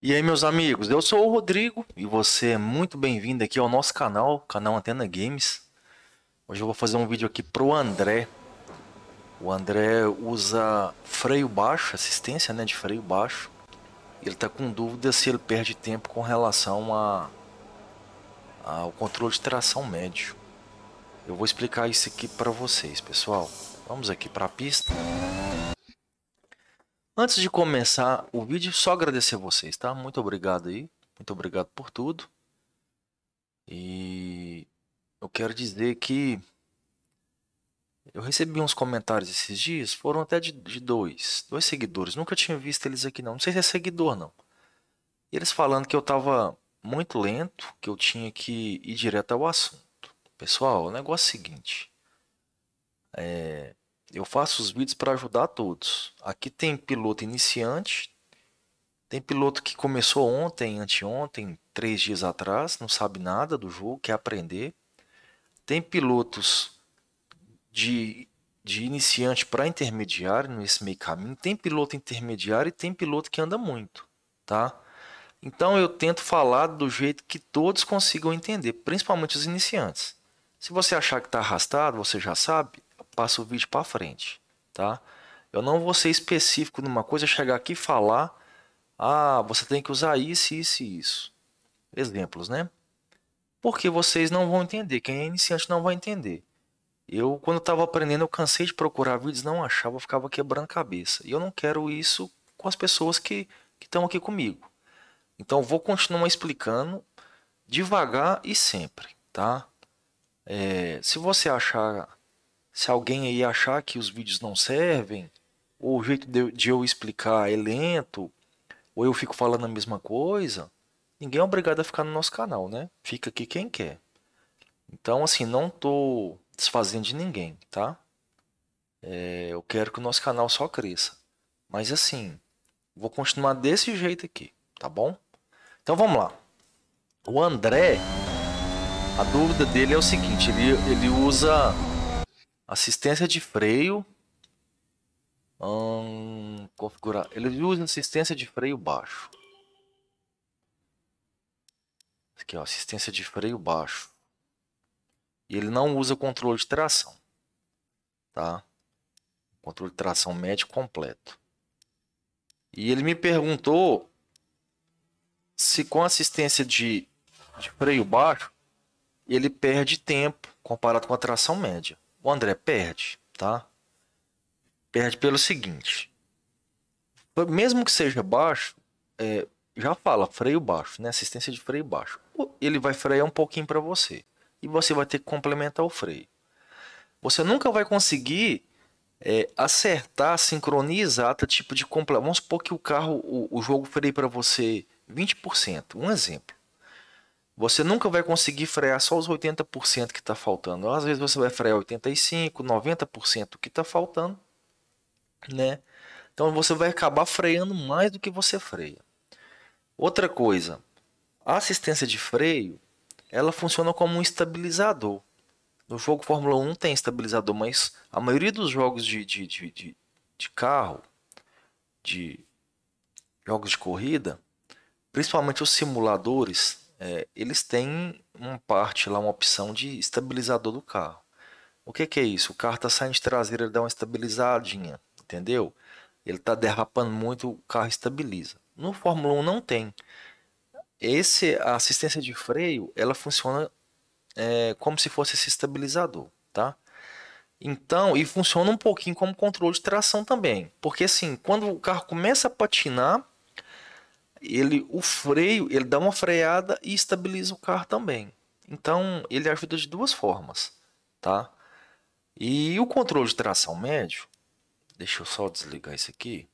E aí, meus amigos, eu sou o Rodrigo e você é muito bem-vindo aqui ao nosso canal, canal Antena Games. Hoje eu vou fazer um vídeo aqui pro André. O André usa freio baixo, assistência né, de freio baixo. Ele está com dúvida se ele perde tempo com relação a, ao controle de tração médio. Eu vou explicar isso aqui para vocês, pessoal. Vamos aqui para a pista. Antes de começar o vídeo, só agradecer a vocês, tá? Muito obrigado aí, muito obrigado por tudo. E eu quero dizer que eu recebi uns comentários esses dias, foram até de, de dois, dois seguidores. Nunca tinha visto eles aqui não, não sei se é seguidor não. E eles falando que eu tava muito lento, que eu tinha que ir direto ao assunto. Pessoal, o negócio é o seguinte. É, eu faço os vídeos para ajudar todos. Aqui tem piloto iniciante, tem piloto que começou ontem, anteontem, três dias atrás, não sabe nada do jogo, quer aprender. Tem pilotos de, de iniciante para intermediário nesse meio caminho. Tem piloto intermediário e tem piloto que anda muito, tá? Então eu tento falar do jeito que todos consigam entender, principalmente os iniciantes. Se você achar que está arrastado, você já sabe, passa o vídeo para frente, tá? Eu não vou ser específico numa coisa, chegar aqui e falar, ah, você tem que usar isso, isso e isso. Exemplos, né? Porque vocês não vão entender, quem é iniciante não vai entender. Eu, quando estava aprendendo, eu cansei de procurar vídeos, não achava, ficava quebrando cabeça. E eu não quero isso com as pessoas que estão aqui comigo. Então, vou continuar explicando devagar e sempre, tá? É, se você achar se alguém aí achar que os vídeos não servem, ou o jeito de, de eu explicar é lento, ou eu fico falando a mesma coisa, ninguém é obrigado a ficar no nosso canal, né? Fica aqui quem quer. Então, assim, não tô desfazendo de ninguém, tá? É, eu quero que o nosso canal só cresça. Mas, assim, vou continuar desse jeito aqui, tá bom? Então, vamos lá. O André, a dúvida dele é o seguinte, ele, ele usa Assistência de freio. Hum, configurar. Ele usa assistência de freio baixo. Aqui, ó, assistência de freio baixo. E ele não usa controle de tração. Tá? Controle de tração médio completo. E ele me perguntou se com assistência de, de freio baixo ele perde tempo comparado com a tração média. André perde, tá? Perde pelo seguinte. Mesmo que seja baixo, é, já fala freio baixo, né? Assistência de freio baixo. Ele vai frear um pouquinho para você. E você vai ter que complementar o freio. Você nunca vai conseguir é, acertar, sincronizar tá, tipo de complemento. Vamos supor que o carro, o, o jogo freie para você 20%. Um exemplo. Você nunca vai conseguir frear só os 80% que está faltando. Às vezes você vai frear 85%, 90% que está faltando, né? Então você vai acabar freando mais do que você freia. Outra coisa, a assistência de freio, ela funciona como um estabilizador. No jogo Fórmula 1 tem estabilizador, mas a maioria dos jogos de, de, de, de, de carro, de jogos de corrida, principalmente os simuladores, é, eles têm uma parte lá, uma opção de estabilizador do carro. O que, que é isso? O carro está saindo de traseira, ele dá uma estabilizadinha, entendeu? Ele está derrapando muito, o carro estabiliza. No Fórmula 1 não tem. Esse, a assistência de freio, ela funciona é, como se fosse esse estabilizador, tá? Então, e funciona um pouquinho como controle de tração também. Porque assim, quando o carro começa a patinar, ele o freio, ele dá uma freada e estabiliza o carro também. Então, ele ajuda de duas formas, tá? E o controle de tração médio, deixa eu só desligar isso aqui.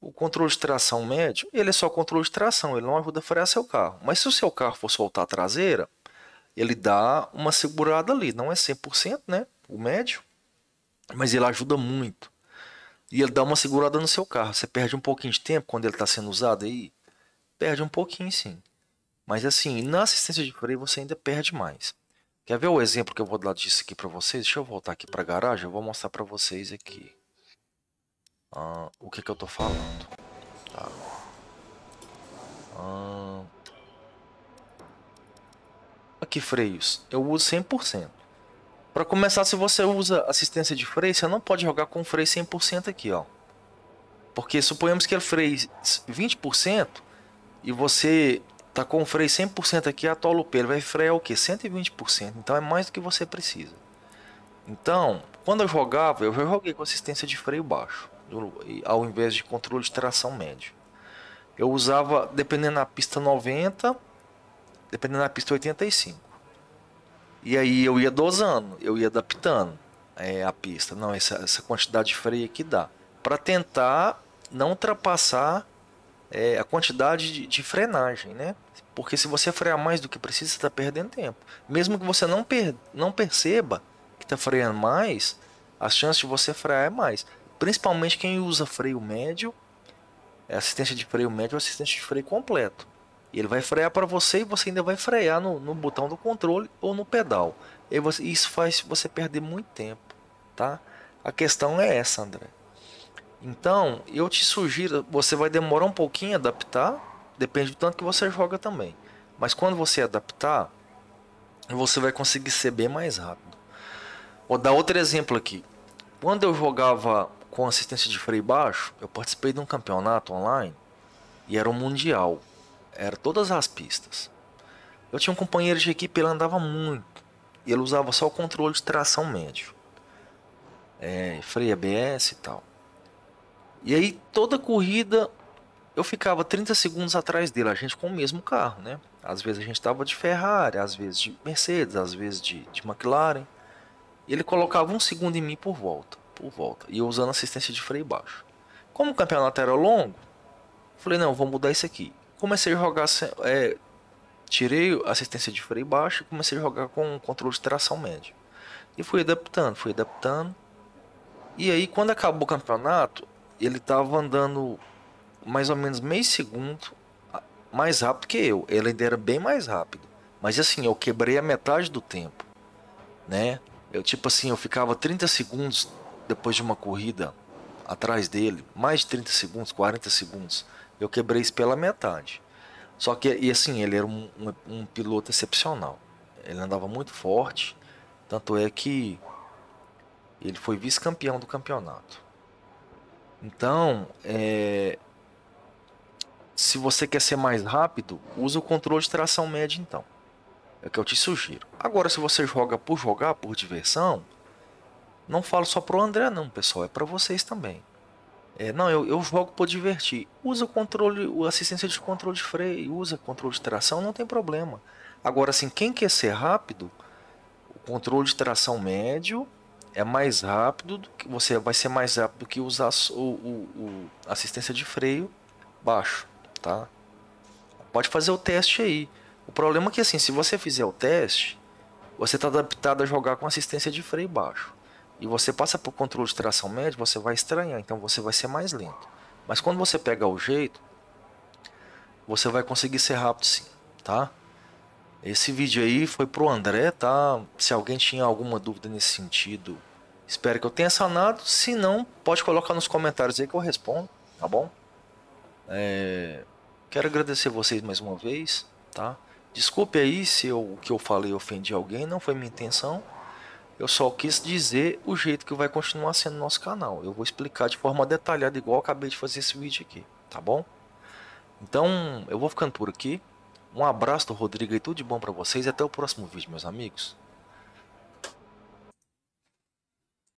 O controle de tração médio, ele é só controle de tração, ele não ajuda a frear seu carro. Mas se o seu carro for soltar a traseira, ele dá uma segurada ali, não é 100%, né? O médio, mas ele ajuda muito. E ele dá uma segurada no seu carro. Você perde um pouquinho de tempo quando ele está sendo usado aí? Perde um pouquinho, sim. Mas assim, na assistência de freio você ainda perde mais. Quer ver o exemplo que eu vou dar disso aqui para vocês? Deixa eu voltar aqui para a garagem, eu vou mostrar para vocês aqui. Ah, o que que eu tô falando. Tá. Ah. aqui freios, eu uso 100%. Para começar, se você usa assistência de freio, você não pode jogar com freio 100% aqui, ó. Porque suponhamos que ele freio 20% e você tá com o freio 100% aqui, a o pé, ele vai frear o que? 120%, então é mais do que você precisa. Então, quando eu jogava, eu joguei com assistência de freio baixo, ao invés de controle de tração médio. Eu usava, dependendo da pista, 90, dependendo da pista, 85. E aí eu ia dosando, eu ia adaptando é, a pista. Não, essa, essa quantidade de freio aqui dá. Para tentar não ultrapassar é, a quantidade de, de, frenagem, né? Porque se você frear mais do que precisa, você está perdendo tempo. Mesmo que você não, per, não perceba que está freando mais, as chances de você frear é mais. Principalmente quem usa freio médio, é assistência de freio médio ou assistência de freio completo ele vai frear para você e você ainda vai frear no, no botão do controle ou no pedal. E você, isso faz você perder muito tempo, tá? A questão é essa, André. Então, eu te sugiro, você vai demorar um pouquinho a adaptar, depende do tanto que você joga também. Mas quando você adaptar, você vai conseguir ser bem mais rápido. Vou dar outro exemplo aqui. Quando eu jogava com assistência de freio baixo, eu participei de um campeonato online e era um mundial. Era todas as pistas. Eu tinha um companheiro de equipe, ele andava muito. E ele usava só o controle de tração médio. É, freio ABS e tal. E aí, toda corrida, eu ficava 30 segundos atrás dele, a gente com o mesmo carro, né? Às vezes a gente estava de Ferrari, às vezes de Mercedes, às vezes de, de McLaren. E ele colocava um segundo em mim por volta, por volta. E eu usando assistência de freio baixo. Como o campeonato era longo, falei, não, vou mudar isso aqui comecei a jogar. É, tirei assistência de freio baixo e comecei a jogar com controle de tração média. E fui adaptando, fui adaptando. E aí, quando acabou o campeonato, ele tava andando mais ou menos meio segundo mais rápido que eu. Ele ainda era bem mais rápido. Mas assim, eu quebrei a metade do tempo, né? Eu tipo assim, eu ficava 30 segundos depois de uma corrida atrás dele, mais de 30 segundos, 40 segundos. Eu quebrei isso pela metade. Só que, e assim, ele era um, um, um piloto excepcional. Ele andava muito forte. Tanto é que ele foi vice-campeão do campeonato. Então, é, se você quer ser mais rápido, usa o controle de tração média então. É o que eu te sugiro. Agora, se você joga por jogar, por diversão, não falo só pro André não, pessoal, é para vocês também. É, não, eu, eu jogo por divertir. Usa o controle, assistência de controle de freio, usa controle de tração, não tem problema. Agora, assim, quem quer ser rápido, o controle de tração médio é mais rápido do que você vai ser mais rápido do que usar o, o, o assistência de freio baixo, tá? Pode fazer o teste aí. O problema é que assim, se você fizer o teste, você está adaptado a jogar com assistência de freio baixo e você passa por controle de tração média, você vai estranhar, então você vai ser mais lento. Mas quando você pega o jeito, você vai conseguir ser rápido sim, tá? Esse vídeo aí foi pro André, tá? Se alguém tinha alguma dúvida nesse sentido, espero que eu tenha sanado. Se não, pode colocar nos comentários aí que eu respondo, tá bom? É... Quero agradecer vocês mais uma vez, tá? Desculpe aí se eu, o que eu falei ofendi alguém, não foi minha intenção. Eu só quis dizer o jeito que vai continuar sendo nosso canal. Eu vou explicar de forma detalhada, igual acabei de fazer esse vídeo aqui, tá bom? Então, eu vou ficando por aqui. Um abraço do Rodrigo e tudo de bom para vocês. até o próximo vídeo, meus amigos.